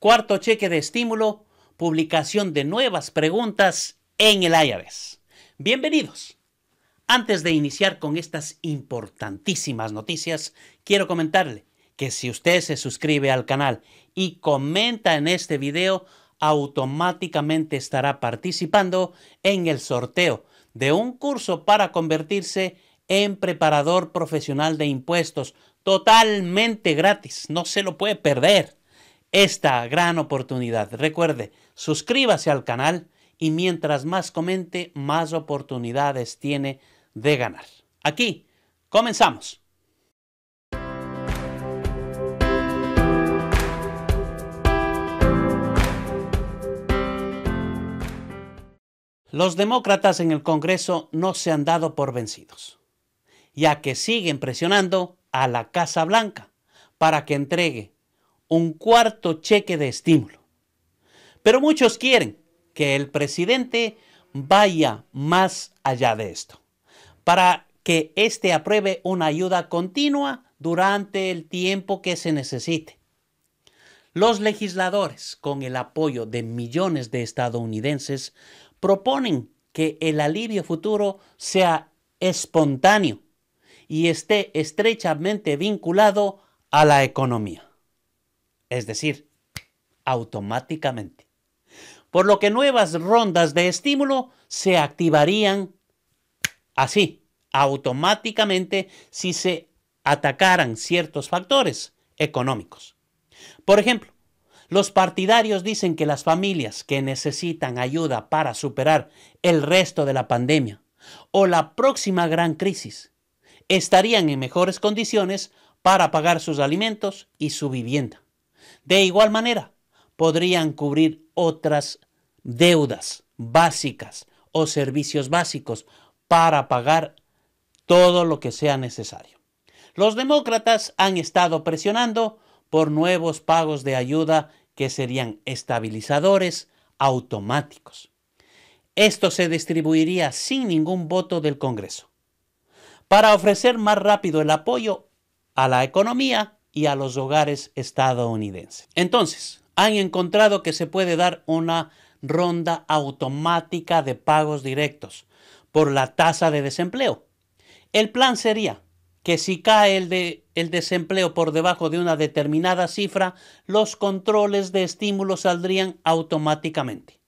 Cuarto cheque de estímulo, publicación de nuevas preguntas en el IABES. Bienvenidos. Antes de iniciar con estas importantísimas noticias, quiero comentarle que si usted se suscribe al canal y comenta en este video, automáticamente estará participando en el sorteo de un curso para convertirse en preparador profesional de impuestos totalmente gratis. No se lo puede perder esta gran oportunidad. Recuerde, suscríbase al canal y mientras más comente, más oportunidades tiene de ganar. Aquí, comenzamos. Los demócratas en el Congreso no se han dado por vencidos, ya que siguen presionando a la Casa Blanca para que entregue un cuarto cheque de estímulo. Pero muchos quieren que el presidente vaya más allá de esto, para que éste apruebe una ayuda continua durante el tiempo que se necesite. Los legisladores, con el apoyo de millones de estadounidenses, proponen que el alivio futuro sea espontáneo y esté estrechamente vinculado a la economía es decir, automáticamente. Por lo que nuevas rondas de estímulo se activarían así, automáticamente, si se atacaran ciertos factores económicos. Por ejemplo, los partidarios dicen que las familias que necesitan ayuda para superar el resto de la pandemia o la próxima gran crisis estarían en mejores condiciones para pagar sus alimentos y su vivienda. De igual manera, podrían cubrir otras deudas básicas o servicios básicos para pagar todo lo que sea necesario. Los demócratas han estado presionando por nuevos pagos de ayuda que serían estabilizadores automáticos. Esto se distribuiría sin ningún voto del Congreso. Para ofrecer más rápido el apoyo a la economía, y a los hogares estadounidenses. Entonces, han encontrado que se puede dar una ronda automática de pagos directos por la tasa de desempleo. El plan sería que si cae el, desempleo por debajo de una determinada cifra, los controles de estímulo saldrían automáticamente.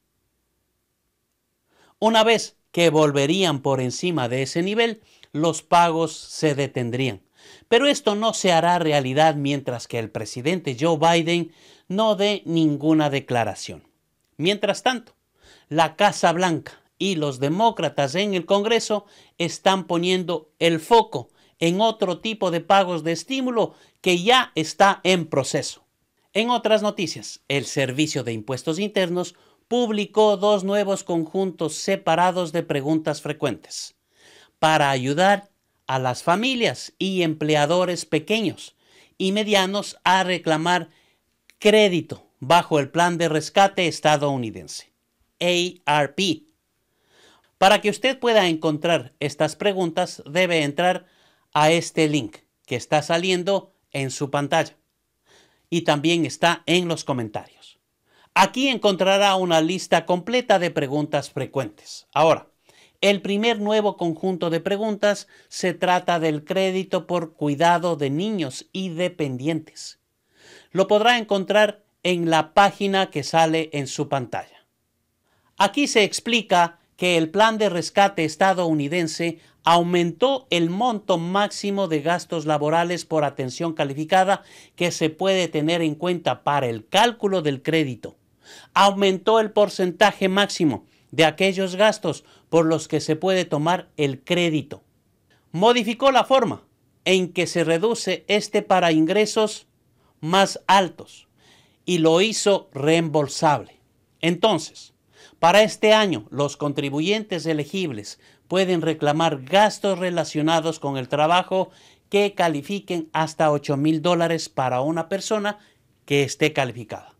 Una vez que volverían por encima de ese nivel, los pagos se detendrían pero esto no se hará realidad mientras que el presidente Joe Biden no dé ninguna declaración. Mientras tanto, la Casa Blanca y los demócratas en el Congreso están poniendo el foco en otro tipo de pagos de estímulo que ya está en proceso. En otras noticias, el Servicio de Impuestos Internos publicó dos nuevos conjuntos separados de preguntas frecuentes para ayudar a las familias y empleadores pequeños y medianos a reclamar crédito bajo el Plan de Rescate Estadounidense, ARP. Para que usted pueda encontrar estas preguntas, debe entrar a este link que está saliendo en su pantalla y también está en los comentarios. Aquí encontrará una lista completa de preguntas frecuentes. Ahora, el primer nuevo conjunto de preguntas se trata del crédito por cuidado de niños y dependientes. Lo podrá encontrar en la página que sale en su pantalla. Aquí se explica que el plan de rescate estadounidense aumentó el monto máximo de gastos laborales por atención calificada que se puede tener en cuenta para el cálculo del crédito. Aumentó el porcentaje máximo de aquellos gastos por los que se puede tomar el crédito. Modificó la forma en que se reduce este para ingresos más altos y lo hizo reembolsable. Entonces, para este año, los contribuyentes elegibles pueden reclamar gastos relacionados con el trabajo que califiquen hasta 8 mil dólares para una persona que esté calificada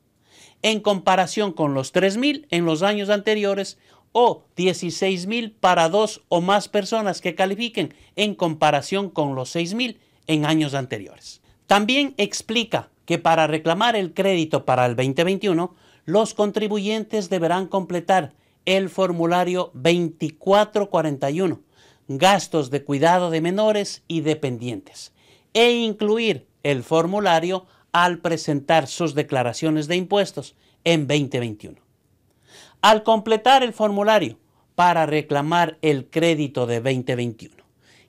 en comparación con los 3.000 en los años anteriores o 16.000 para dos o más personas que califiquen en comparación con los 6.000 en años anteriores. También explica que para reclamar el crédito para el 2021, los contribuyentes deberán completar el formulario 2441, gastos de cuidado de menores y dependientes, e incluir el formulario al presentar sus declaraciones de impuestos en 2021. Al completar el formulario para reclamar el crédito de 2021.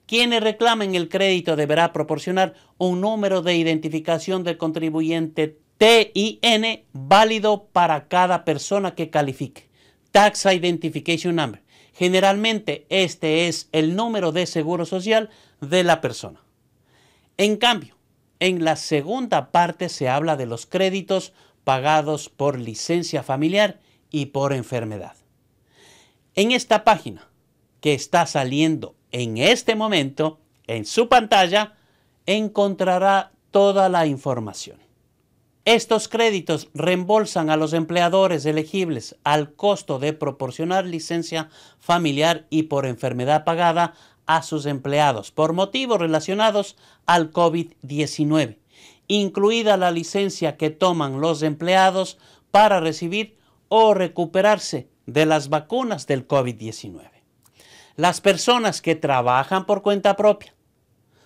Quienes reclamen el crédito deberá proporcionar un número de identificación del contribuyente TIN válido para cada persona que califique. Tax Identification Number. Generalmente este es el número de seguro social de la persona. En cambio, en la segunda parte se habla de los créditos pagados por licencia familiar y por enfermedad. En esta página que está saliendo en este momento, en su pantalla, encontrará toda la información. Estos créditos reembolsan a los empleadores elegibles al costo de proporcionar licencia familiar y por enfermedad pagada a sus empleados por motivos relacionados al COVID-19, incluida la licencia que toman los empleados para recibir o recuperarse de las vacunas del COVID-19. Las personas que trabajan por cuenta propia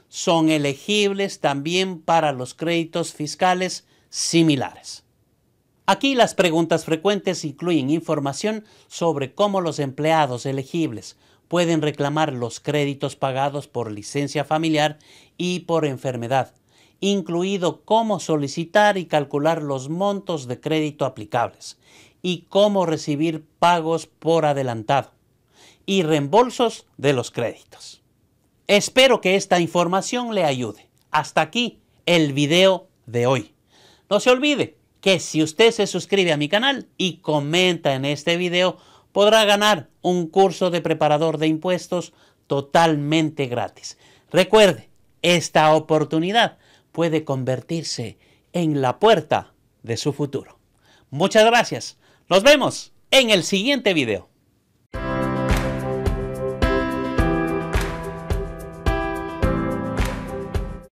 son elegibles también para los créditos fiscales similares. Aquí las preguntas frecuentes incluyen información sobre cómo los empleados elegibles pueden reclamar los créditos pagados por licencia familiar y por enfermedad, incluido cómo solicitar y calcular los montos de crédito aplicables y cómo recibir pagos por adelantado y reembolsos de los créditos. Espero que esta información le ayude. Hasta aquí el video de hoy. No se olvide que si usted se suscribe a mi canal y comenta en este video, podrá ganar un curso de preparador de impuestos totalmente gratis. Recuerde, esta oportunidad puede convertirse en la puerta de su futuro. Muchas gracias. Nos vemos en el siguiente video.